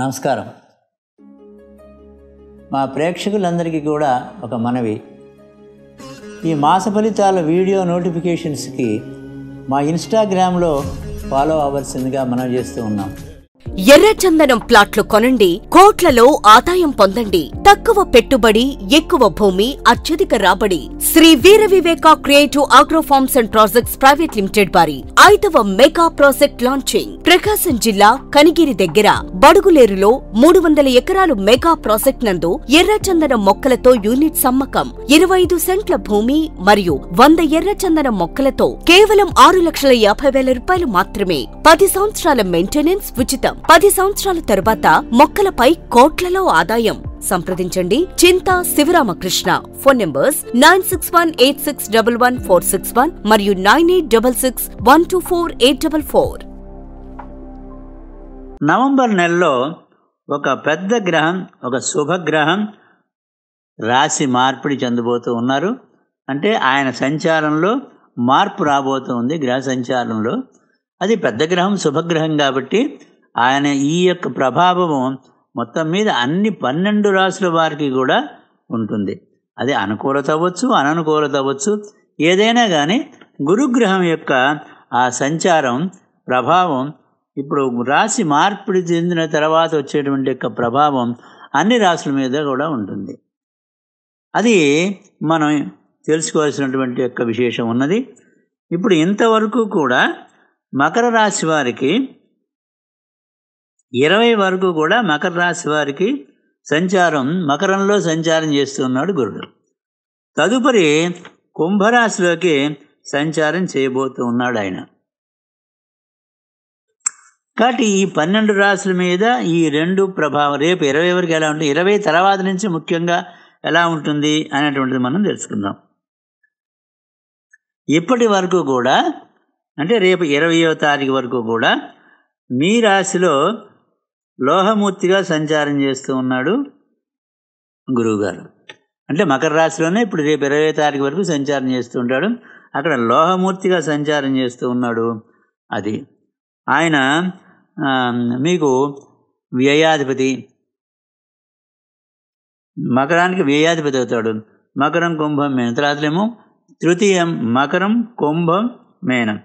నమస్కారం మా ప్రేక్షకులందరికీ కూడా ఒక మనవి ఈ మాస ఫలితాల వీడియో నోటిఫికేషన్స్కి మా ఇన్స్టాగ్రామ్లో ఫాలో అవ్వాల్సిందిగా మనం చేస్తూ ఉన్నాం ఎర్రచందనం ప్లాట్లు కొనండి కోట్లలో ఆదాయం పొందండి తక్కువ పెట్టుబడి ఎక్కువ భూమి అత్యధిక రాబడి Shri Veera Viveka creative agro farms and projects private limited వారి ఐదవ మెగా ప్రాజెక్ట్ లాంచింగ్ ప్రకాశం జిల్లా కనిగిరి దగ్గర బడుగులేరులో మూడు వందల ఎకరాలు మెగా ప్రాజెక్ట్ నందు ఎర్రచందన మొక్కలతో యూనిట్ సమ్మకం ఇరవై ఐదు సెంట్ల భూమి మరియు వంద ఎర్రచందన మొక్కలతో కేవలం ఆరు లక్షల యాభై వేల రూపాయలు మాత్రమే పది సంవత్సరాల మెయింటెనెన్స్ ఉచితం పది సంవత్సరాల తరువాత మొక్కలపై కోట్లలో ఆదాయం సంప్రదించండి Chinta Sivaramakrishna phone numbers nine six one eight six double one four six one మరియు nine eight double six one two four eight double four November నెలలో ఒక పెద్ద గ్రహం ఒక శుభగ్రహం రాశి మార్పిడి చెందబోతూ ఉన్నారు అంటే ఆయన సంచారంలో మార్పు ఉంది గ్రహ సంచారంలో అది పెద్ద గ్రహం శుభగ్రహం కాబట్టి ఆయన ఈ యొక్క ప్రభావము మొత్తం మీద అన్ని పన్నెండు రాసుల వారికి కూడా ఉంటుంది అది అనుకూలత అవ్వచ్చు అననుకూలత అవ్వచ్చు ఏదైనా కానీ గురుగ్రహం యొక్క ఆ సంచారం ప్రభావం ఇప్పుడు రాశి మార్పిడి చెందిన తర్వాత వచ్చేటువంటి యొక్క ప్రభావం అన్ని రాశుల మీద కూడా ఉంటుంది అది మనం తెలుసుకోవాల్సినటువంటి యొక్క విశేషం ఉన్నది ఇప్పుడు ఇంతవరకు కూడా మకర రాశి వారికి ఇరవై వరకు కూడా మకర రాశి వారికి సంచారం మకరంలో సంచారం చేస్తున్నాడు గురుడు తదుపరి కుంభరాశిలోకి సంచారం చేయబోతూ ఆయన కాబట్టి ఈ పన్నెండు రాశుల మీద ఈ రెండు ప్రభావం రేపు ఇరవై వరకు ఎలా ఉంటుంది ఇరవై తర్వాత నుంచి ముఖ్యంగా ఎలా ఉంటుంది అనేటువంటిది మనం తెలుసుకుందాం ఇప్పటి వరకు కూడా అంటే రేపు ఇరవయో తారీఖు వరకు కూడా మీ రాశిలో లోహమూర్తిగా సంచారం చేస్తూ ఉన్నాడు గురువుగారు అంటే మకర రాశిలోనే ఇప్పుడు రేపు ఇరవై తారీఖు వరకు సంచారం చేస్తూ ఉంటాడు అక్కడ లోహమూర్తిగా సంచారం చేస్తూ ఉన్నాడు అది ఆయన మీకు వ్యయాధిపతి మకరానికి వ్యయాధిపతి అవుతాడు మకరం కుంభం మేనం తర్వాతలేమో తృతీయం మకరం కుంభం మేనం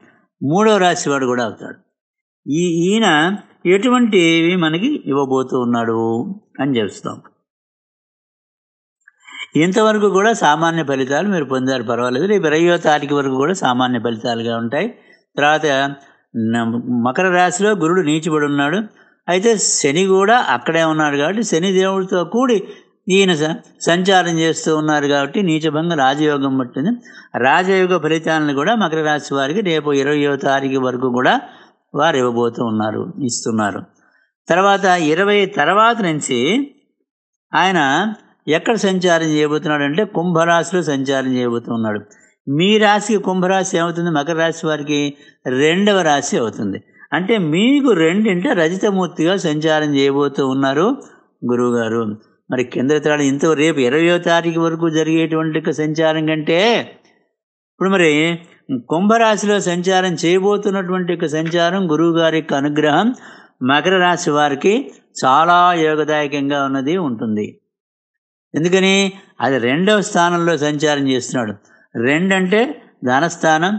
మూడవ రాశి వాడు కూడా అవుతాడు ఈ ఈయన ఎటువంటివి మనకి ఇవ్వబోతూ ఉన్నాడు అని చెప్తాం ఇంతవరకు కూడా సామాన్య ఫలితాలు మీరు పొందారు పర్వాలేదు రేపు ఇరవయో తారీఖు వరకు కూడా సామాన్య ఫలితాలుగా ఉంటాయి తర్వాత మకర రాశిలో గురుడు నీచిపడున్నాడు అయితే శని కూడా అక్కడే ఉన్నాడు కాబట్టి శని దేవుడితో కూడి ఈయన సంచారం చేస్తూ ఉన్నారు కాబట్టి నీచభంగ రాజయోగం పట్టింది రాజయోగ ఫలితాలను కూడా మకర రాశి వారికి రేపు ఇరవయో తారీఖు వరకు కూడా వారు ఇవ్వబోతూ ఉన్నారు ఇస్తున్నారు తర్వాత ఇరవై తర్వాత నుంచి ఆయన ఎక్కడ సంచారం చేయబోతున్నాడు అంటే కుంభరాశిలో సంచారం చేయబోతున్నాడు మీ రాశికి కుంభరాశి ఏమవుతుంది మకర రాశి వారికి రెండవ రాశి అవుతుంది అంటే మీకు రెండింట రజితమూర్తిగా సంచారం చేయబోతూ ఉన్నారు గురువుగారు మరి కేంద్ర తాడు ఇంత రేపు ఇరవయో తారీఖు వరకు జరిగేటువంటి సంచారం కంటే ఇప్పుడు మరి కుంభరాశిలో సంచారం చేయబోతున్నటువంటి యొక్క సంచారం గురువుగారి యొక్క అనుగ్రహం మకర రాశి వారికి చాలా యోగదాయకంగా ఉన్నది ఉంటుంది ఎందుకని అది రెండవ స్థానంలో సంచారం చేస్తున్నాడు రెండంటే ధనస్థానం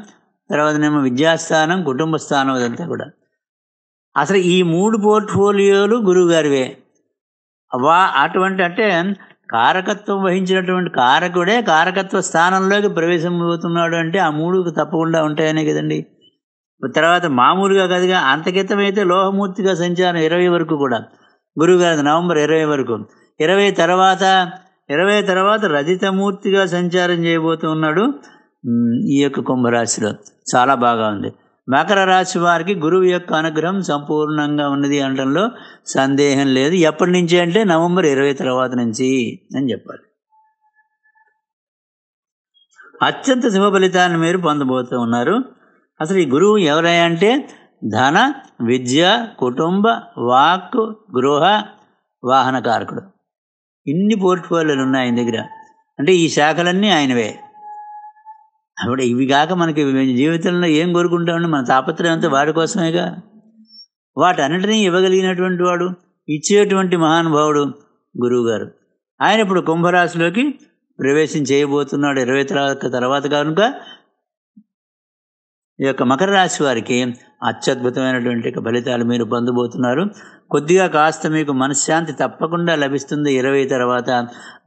తర్వాత నేను విద్యాస్థానం కుటుంబ స్థానం అదంతా కూడా అసలు ఈ మూడు పోర్ట్ఫోలియోలు గురువుగారివే వా అటువంటి అంటే కారకత్వం వహించినటువంటి కారకుడే కారకత్వ స్థానంలోకి ప్రవేశం అవుతున్నాడు అంటే ఆ మూడు తప్పకుండా ఉంటాయనే కదండి తర్వాత మామూలుగా కదిగా అంతకితమైతే లోహమూర్తిగా సంచారం ఇరవై వరకు కూడా గురువుగారి నవంబర్ ఇరవై వరకు ఇరవై తర్వాత ఇరవై తర్వాత రజితమూర్తిగా సంచారం చేయబోతూ ఉన్నాడు ఈ యొక్క కుంభరాశిలో చాలా బాగా ఉంది మకర రాశి వారికి గురువు యొక్క అనుగ్రహం సంపూర్ణంగా ఉన్నది అనడంలో సందేహం లేదు ఎప్పటి నుంచి అంటే నవంబర్ ఇరవై తర్వాత నుంచి అని చెప్పాలి అత్యంత శుభ ఫలితాన్ని మీరు పొందబోతూ ఉన్నారు అసలు ఈ గురువు ఎవరంటే ధన విద్య కుటుంబ వాక్ గృహ వాహన కారకుడు ఇన్ని పోర్ట్ఫోలియోలు ఉన్నాయి ఆయన దగ్గర అంటే ఈ శాఖలన్నీ ఆయనవే అప్పుడు ఇవి కాక మనకి జీవితంలో ఏం కోరుకుంటామని మన తాపత్రయం అంతా వాడి కోసమేగా వాటన్నిటినీ ఇవ్వగలిగినటువంటి వాడు ఇచ్చేటువంటి మహానుభావుడు గురువుగారు ఆయన ఇప్పుడు కుంభరాశిలోకి ప్రవేశం చేయబోతున్నాడు ఇరవై తర్వాత కనుక ఈ యొక్క మకర రాశి వారికి అత్యద్భుతమైనటువంటి ఫలితాలు మీరు పొందబోతున్నారు కొద్దిగా కాస్త మీకు మనశ్శాంతి తప్పకుండా లభిస్తుంది ఇరవై తర్వాత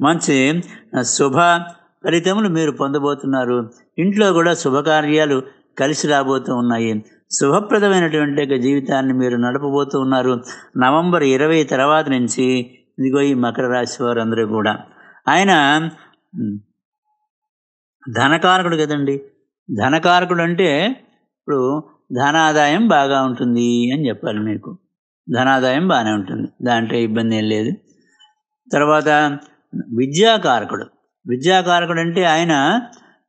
మంచి శుభ ఫలితములు మీరు పొందబోతున్నారు ఇంట్లో కూడా శుభకార్యాలు కలిసి రాబోతూ ఉన్నాయి శుభప్రదమైనటువంటి జీవితాన్ని మీరు నడపబోతూ ఉన్నారు నవంబర్ ఇరవై తర్వాత నుంచి ఇదిగో ఈ మకర రాశి వారందరూ కూడా ఆయన ధనకారకుడు కదండి ధనకారకుడు అంటే ఇప్పుడు ధనాదాయం బాగా ఉంటుంది అని చెప్పాలి మీకు ధనాదాయం బాగానే ఉంటుంది దాంట్లో ఇబ్బంది ఏం లేదు తర్వాత విద్యాకారకుడు విద్యాకారకుడు అంటే ఆయన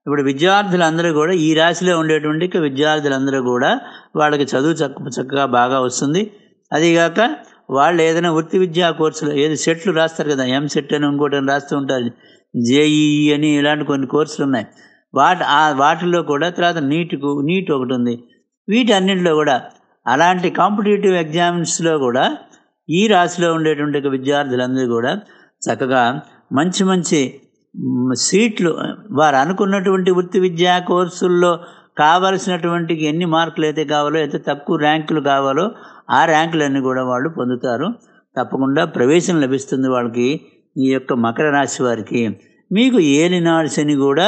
ఇప్పుడు విద్యార్థులందరూ కూడా ఈ రాశిలో ఉండేటువంటి విద్యార్థులందరూ కూడా వాళ్ళకి చదువు చక్క చక్కగా బాగా వస్తుంది అదిగాక వాళ్ళు ఏదైనా వృత్తి విద్యా కోర్సులు ఏది సెట్లు రాస్తారు కదా ఎం సెట్ అని ఇంకోటి రాస్తూ ఉంటారు జేఈఈ e e అని ఇలాంటి కొన్ని కోర్సులు ఉన్నాయి వాటి వాటిలో కూడా తర్వాత నీట్కు నీట్ ఒకటి ఉంది వీటన్నిటిలో కూడా అలాంటి కాంపిటేటివ్ ఎగ్జామ్స్లో కూడా ఈ రాశిలో ఉండేటువంటి విద్యార్థులందరూ కూడా చక్కగా మంచి మంచి సీట్లు వారు అనుకున్నటువంటి వృత్తి విద్యా కోర్సుల్లో కావలసినటువంటి ఎన్ని మార్కులు అయితే కావాలో అయితే తక్కువ ర్యాంకులు కావాలో ఆ ర్యాంకులన్నీ కూడా వాళ్ళు పొందుతారు తప్పకుండా ప్రవేశం లభిస్తుంది వాళ్ళకి ఈ యొక్క మకర రాశి వారికి మీకు ఏలినాడు శని కూడా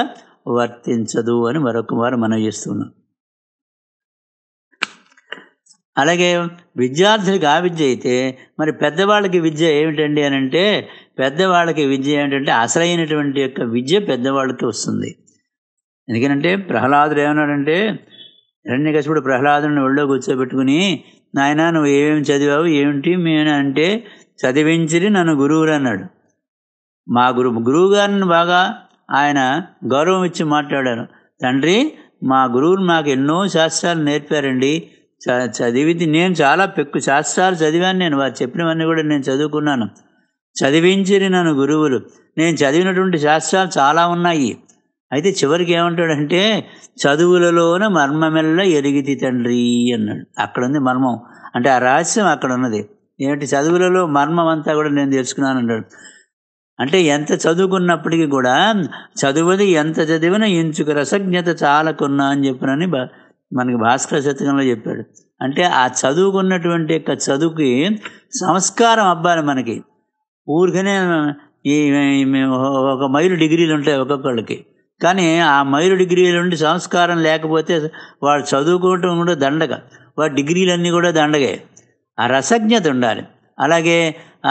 వర్తించదు అని మరొక వారు మనం చేస్తున్నాం అలాగే విద్యార్థులకు ఆ విద్య అయితే మరి పెద్దవాళ్ళకి విద్య ఏమిటండి అని అంటే పెద్దవాళ్ళకి విద్య ఏమిటంటే అసలైనటువంటి యొక్క విద్య పెద్దవాళ్ళకి వస్తుంది ఎందుకనంటే ప్రహ్లాదుడు ఏమన్నాడంటే రణ్యకశపుడు ప్రహ్లాదుని ఒళ్ళో కూర్చోబెట్టుకుని నాయన నువ్వు ఏమేమి చదివావు ఏమిటి మేము అంటే చదివించిరి నన్ను గురువురు అన్నాడు మా గురువు గురువుగారిని బాగా ఆయన గౌరవం ఇచ్చి మాట్లాడారు తండ్రి మా గురువులు నాకు ఎన్నో శాస్త్రాలు నేర్పారండి చదివితే నేను చాలా పెక్కు శాస్త్రాలు చదివాను నేను వారు చెప్పినవన్నీ కూడా నేను చదువుకున్నాను చదివించిరి నన్ను గురువులు నేను చదివినటువంటి శాస్త్రాలు చాలా ఉన్నాయి అయితే చివరికి ఏమంటాడంటే చదువులలోన మర్మమెల్ల ఎరిగితి తండ్రి అన్నాడు అక్కడ ఉంది మర్మం అంటే ఆ రహస్యం అక్కడ ఉన్నది ఏమిటి చదువులలో మర్మం అంతా కూడా నేను తెలుసుకున్నాను అన్నాడు అంటే ఎంత చదువుకున్నప్పటికీ కూడా చదువుది ఎంత చదివినా ఇంచుకు రసజ్ఞత చాలకున్నా అని చెప్పనని మనకి భాస్కర శతకంలో చెప్పాడు అంటే ఆ చదువుకున్నటువంటి యొక్క చదువుకి సంస్కారం అబ్బాలి మనకి ఊరికనే ఈ ఒక మైలు డిగ్రీలు ఉంటాయి ఒక్కొక్కళ్ళకి కానీ ఆ మైలు డిగ్రీలు ఉండి సంస్కారం లేకపోతే వాడు చదువుకోవటం కూడా దండగ వాడి డిగ్రీలన్నీ కూడా దండగే ఆ రసజ్ఞత ఉండాలి అలాగే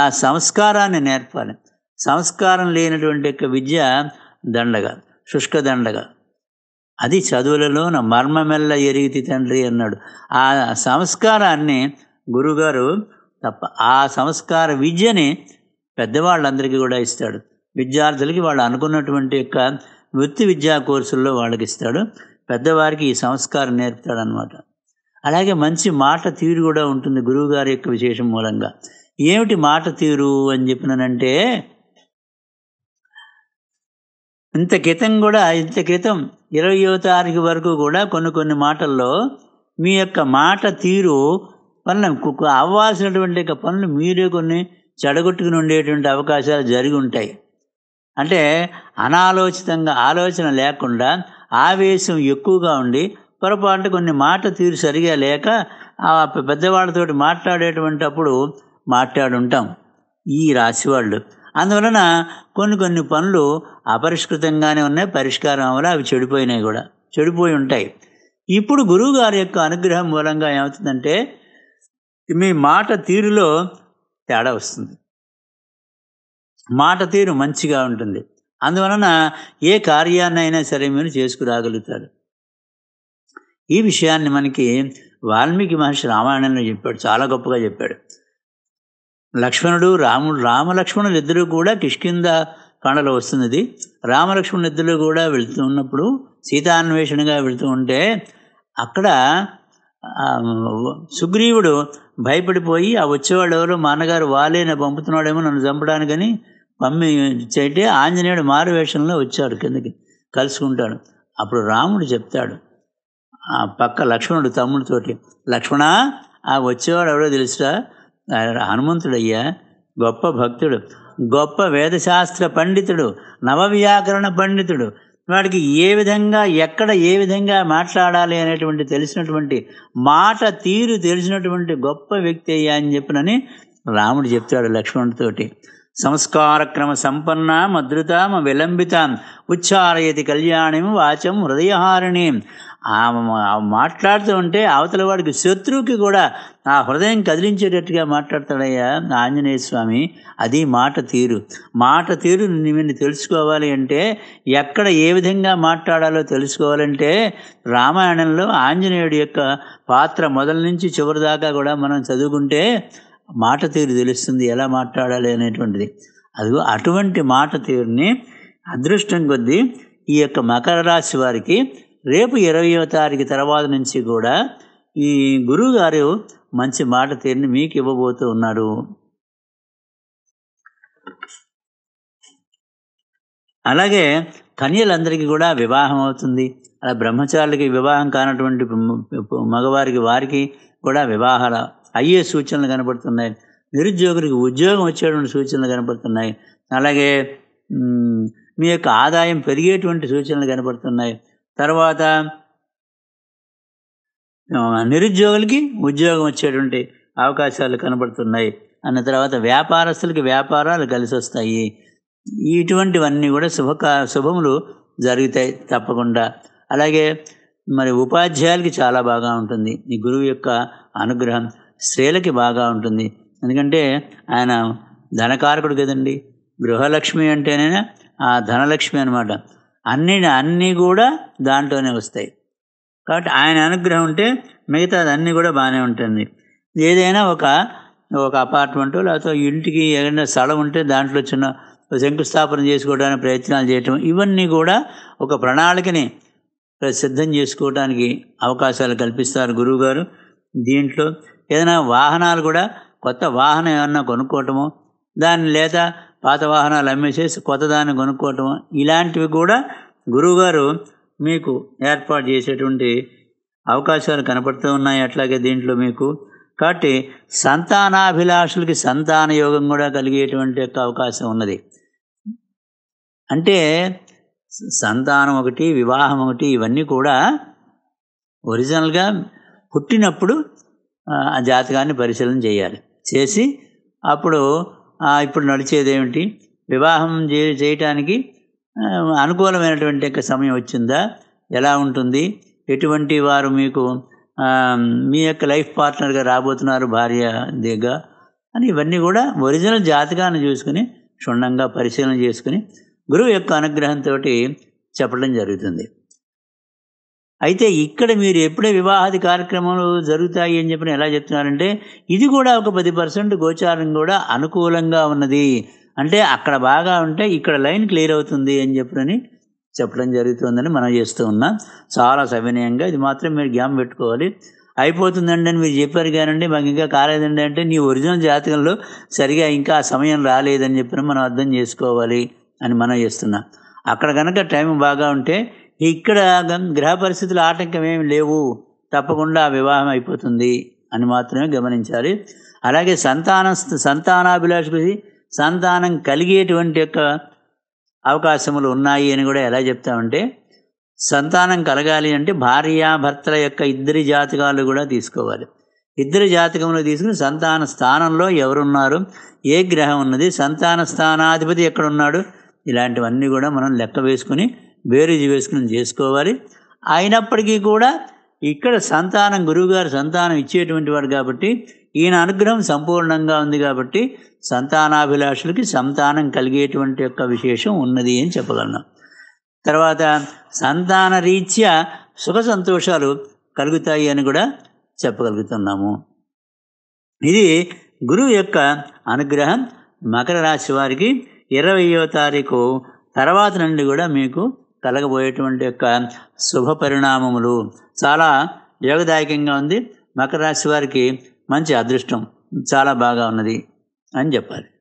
ఆ సంస్కారాన్ని నేర్పాలి సంస్కారం లేనటువంటి యొక్క విద్య దండగ శుష్క దండగ అది చదువులలోన మర్మమెల్ల ఎరిగితి తండ్రి అన్నాడు ఆ సంస్కారాన్ని గురుగారు తప్ప ఆ సంస్కార విద్యని పెద్దవాళ్ళందరికీ కూడా ఇస్తాడు విద్యార్థులకి వాళ్ళు అనుకున్నటువంటి యొక్క వృత్తి విద్యా కోర్సుల్లో వాళ్ళకి ఇస్తాడు పెద్దవారికి ఈ సంస్కారం నేర్పుతాడనమాట అలాగే మంచి మాట తీరు కూడా ఉంటుంది గురువుగారి యొక్క విశేషం మూలంగా ఏమిటి మాట తీరు అని చెప్పినంటే ఇంత క్రితం కూడా ఇంత క్రితం ఇరవయో తారీఖు వరకు కూడా కొన్ని కొన్ని మాటల్లో మీ యొక్క మాట తీరు వల్ల అవ్వాల్సినటువంటి యొక్క పనులు మీరే కొన్ని చెడగొట్టుకుని ఉండేటువంటి అవకాశాలు జరిగి ఉంటాయి అంటే అనాలోచితంగా ఆలోచన లేకుండా ఆవేశం ఎక్కువగా ఉండి పొరపాటు కొన్ని మాట తీరు సరిగా లేక ఆ పెద్దవాళ్ళతో మాట్లాడేటువంటి అప్పుడు మాట్లాడుంటాం ఈ రాశివాళ్ళు అందువలన కొన్ని కొన్ని పనులు అపరిష్కృతంగానే ఉన్నాయి పరిష్కారం వల్ల అవి చెడిపోయినాయి కూడా చెడిపోయి ఉంటాయి ఇప్పుడు గురువుగారి యొక్క అనుగ్రహం మూలంగా ఏమవుతుందంటే మీ మాట తీరులో తేడా వస్తుంది మాట తీరు మంచిగా ఉంటుంది అందువలన ఏ కార్యాన్నైనా సరే మీరు చేసుకురాగలుగుతారు ఈ విషయాన్ని మనకి వాల్మీకి మహర్షి రామాయణంలో చెప్పాడు చాలా గొప్పగా చెప్పాడు లక్ష్మణుడు రాము రామలక్ష్మణులు ఇద్దరు కూడా కిష్కింద కాండలో వస్తున్నది రామలక్ష్మణులు ఇద్దరు కూడా వెళుతూ ఉన్నప్పుడు సీతాన్వేషణగా వెళుతూ ఉంటే అక్కడ సుగ్రీవుడు భయపడిపోయి ఆ వచ్చేవాడు ఎవరో మా అన్నగారు వాలేన పంపుతున్నాడేమో నన్ను చంపడానికని పంపి చేయటే ఆంజనేయుడు మారువేషంలో వచ్చాడు కిందకి కలుసుకుంటాడు అప్పుడు రాముడు చెప్తాడు ఆ పక్క లక్ష్మణుడు తమ్ముడితోటి లక్ష్మణ ఆ వచ్చేవాడు ఎవరో తెలుసా హనుమంతుడయ్యా గొప్ప భక్తుడు గొప్ప వేదశాస్త్ర పండితుడు నవవ్యాకరణ పండితుడు వాడికి ఏ విధంగా ఎక్కడ ఏ విధంగా మాట్లాడాలి అనేటువంటి తెలిసినటువంటి మాట తీరు తెలిసినటువంటి గొప్ప వ్యక్తి అయ్యా అని చెప్పినని రాముడు చెప్తాడు లక్ష్మణుడితోటి క్రమ సంపన్న మధురతామ విలంబితాం ఉచ్చారయతి కళ్యాణిం వాచం హృదయహారిణి మాట్లాడుతూ ఉంటే అవతల వాడికి శత్రువుకి కూడా నా హృదయం కదిలించేటట్టుగా మాట్లాడతాడయ్యా ఆంజనేయ స్వామి అది మాట తీరు మాట తీరు నిన్ను తెలుసుకోవాలి అంటే ఎక్కడ ఏ విధంగా మాట్లాడాలో తెలుసుకోవాలంటే రామాయణంలో ఆంజనేయుడి యొక్క పాత్ర మొదల నుంచి చివరి దాకా కూడా మనం చదువుకుంటే మాట తీరు తెలుస్తుంది ఎలా మాట్లాడాలి అనేటువంటిది అది అటువంటి మాట తీరుని అదృష్టం కొద్దీ ఈ యొక్క మకర రాశి వారికి రేపు ఇరవయో తారీఖు తర్వాత నుంచి కూడా ఈ గురువుగారు మంచి మాట తీరిని మీకు ఇవ్వబోతూ ఉన్నారు అలాగే కన్యలందరికీ కూడా వివాహం అవుతుంది అలా బ్రహ్మచారులకి వివాహం కానటువంటి మగవారికి వారికి కూడా వివాహాలు అయ్యే సూచనలు కనపడుతున్నాయి నిరుద్యోగులకు ఉద్యోగం వచ్చేటువంటి సూచనలు కనపడుతున్నాయి అలాగే మీ యొక్క ఆదాయం పెరిగేటువంటి సూచనలు కనపడుతున్నాయి తర్వాత నిరుద్యోగులకి ఉద్యోగం వచ్చేటువంటి అవకాశాలు కనబడుతున్నాయి అన్న తర్వాత వ్యాపారస్తులకి వ్యాపారాలు కలిసి వస్తాయి ఇటువంటివన్నీ కూడా శుభకా శుభములు జరుగుతాయి తప్పకుండా అలాగే మరి ఉపాధ్యాయులకి చాలా బాగా ఉంటుంది ఈ గురువు యొక్క అనుగ్రహం స్త్రీలకి బాగా ఉంటుంది ఎందుకంటే ఆయన ధనకారకుడు కదండి గృహలక్ష్మి అంటేనే ఆ ధనలక్ష్మి అనమాట అన్ని అన్నీ కూడా దాంట్లోనే వస్తాయి కాబట్టి ఆయన అనుగ్రహం ఉంటే అన్ని కూడా బాగానే ఉంటుంది ఏదైనా ఒక ఒక అపార్ట్మెంటు లేకపోతే ఇంటికి ఏదైనా స్థలం ఉంటే దాంట్లో చిన్న శంకుస్థాపన చేసుకోవడానికి ప్రయత్నాలు చేయటం ఇవన్నీ కూడా ఒక ప్రణాళికని సిద్ధం చేసుకోవడానికి అవకాశాలు కల్పిస్తారు గురువుగారు దీంట్లో ఏదైనా వాహనాలు కూడా కొత్త వాహనం ఏమన్నా కొనుక్కోవటము దాని లేదా పాత వాహనాలు అమ్మేసేసి కొత్తదాన్ని కొనుక్కోవటం ఇలాంటివి కూడా గురువుగారు మీకు ఏర్పాటు చేసేటువంటి అవకాశాలు కనపడుతూ ఉన్నాయి అట్లాగే దీంట్లో మీకు కాబట్టి సంతానాభిలాషులకి సంతాన యోగం కూడా కలిగేటువంటి యొక్క అవకాశం ఉన్నది అంటే సంతానం ఒకటి వివాహం ఒకటి ఇవన్నీ కూడా ఒరిజినల్గా పుట్టినప్పుడు ఆ జాతకాన్ని పరిశీలన చేయాలి చేసి అప్పుడు ఇప్పుడు నడిచేదేమిటి వివాహం చే చేయటానికి అనుకూలమైనటువంటి యొక్క సమయం వచ్చిందా ఎలా ఉంటుంది ఎటువంటి వారు మీకు మీ యొక్క లైఫ్ పార్ట్నర్గా రాబోతున్నారు భార్య దిగ్గా అని ఇవన్నీ కూడా ఒరిజినల్ జాతకాన్ని చూసుకుని క్షుణ్ణంగా పరిశీలన చేసుకుని గురువు యొక్క అనుగ్రహంతో చెప్పడం జరుగుతుంది అయితే ఇక్కడ మీరు ఎప్పుడే వివాహాది కార్యక్రమాలు జరుగుతాయి అని చెప్పిన ఎలా చెప్తున్నారంటే ఇది కూడా ఒక పది పర్సెంట్ గోచారం కూడా అనుకూలంగా ఉన్నది అంటే అక్కడ బాగా ఉంటే ఇక్కడ లైన్ క్లియర్ అవుతుంది అని చెప్పని చెప్పడం జరుగుతుందని మనం చేస్తూ ఉన్నాం చాలా సవినయంగా ఇది మాత్రం మీరు జ్ఞాపం పెట్టుకోవాలి అయిపోతుందండి అని మీరు చెప్పారు కానండి మాకు ఇంకా కాలేదండి అంటే నీ ఒరిజినల్ జాతకంలో సరిగా ఇంకా ఆ సమయం రాలేదని చెప్పిన మనం అర్థం చేసుకోవాలి అని మనం చేస్తున్నాం అక్కడ కనుక టైం బాగా ఉంటే ఇక్కడ గ్రహ పరిస్థితులు ఆటంకం ఏమి లేవు తప్పకుండా వివాహం అయిపోతుంది అని మాత్రమే గమనించాలి అలాగే సంతాన సంతానాభిలాషి సంతానం కలిగేటువంటి యొక్క అవకాశములు ఉన్నాయి అని కూడా ఎలా చెప్తామంటే సంతానం కలగాలి అంటే భార్యాభర్తల యొక్క ఇద్దరి జాతకాలు కూడా తీసుకోవాలి ఇద్దరి జాతకంలో తీసుకుని సంతాన స్థానంలో ఎవరున్నారు ఏ గ్రహం ఉన్నది సంతాన స్థానాధిపతి ఎక్కడున్నాడు ఇలాంటివన్నీ కూడా మనం లెక్క వేసుకుని వేరే వేసుకుని చేసుకోవాలి అయినప్పటికీ కూడా ఇక్కడ సంతానం గురువుగారు సంతానం ఇచ్చేటువంటి వాడు కాబట్టి ఈయన అనుగ్రహం సంపూర్ణంగా ఉంది కాబట్టి సంతానాభిలాషులకి సంతానం కలిగేటువంటి యొక్క విశేషం ఉన్నది అని చెప్పగలను తర్వాత సంతాన రీత్యా సుఖ సంతోషాలు కలుగుతాయి అని కూడా చెప్పగలుగుతున్నాము ఇది గురువు యొక్క అనుగ్రహం మకర రాశి వారికి ఇరవయో తారీఖు తర్వాత నుండి కూడా మీకు కలగబోయేటువంటి యొక్క శుభ పరిణామములు చాలా యోగదాయకంగా ఉంది మకర రాశి వారికి మంచి అదృష్టం చాలా బాగా ఉన్నది అని చెప్పాలి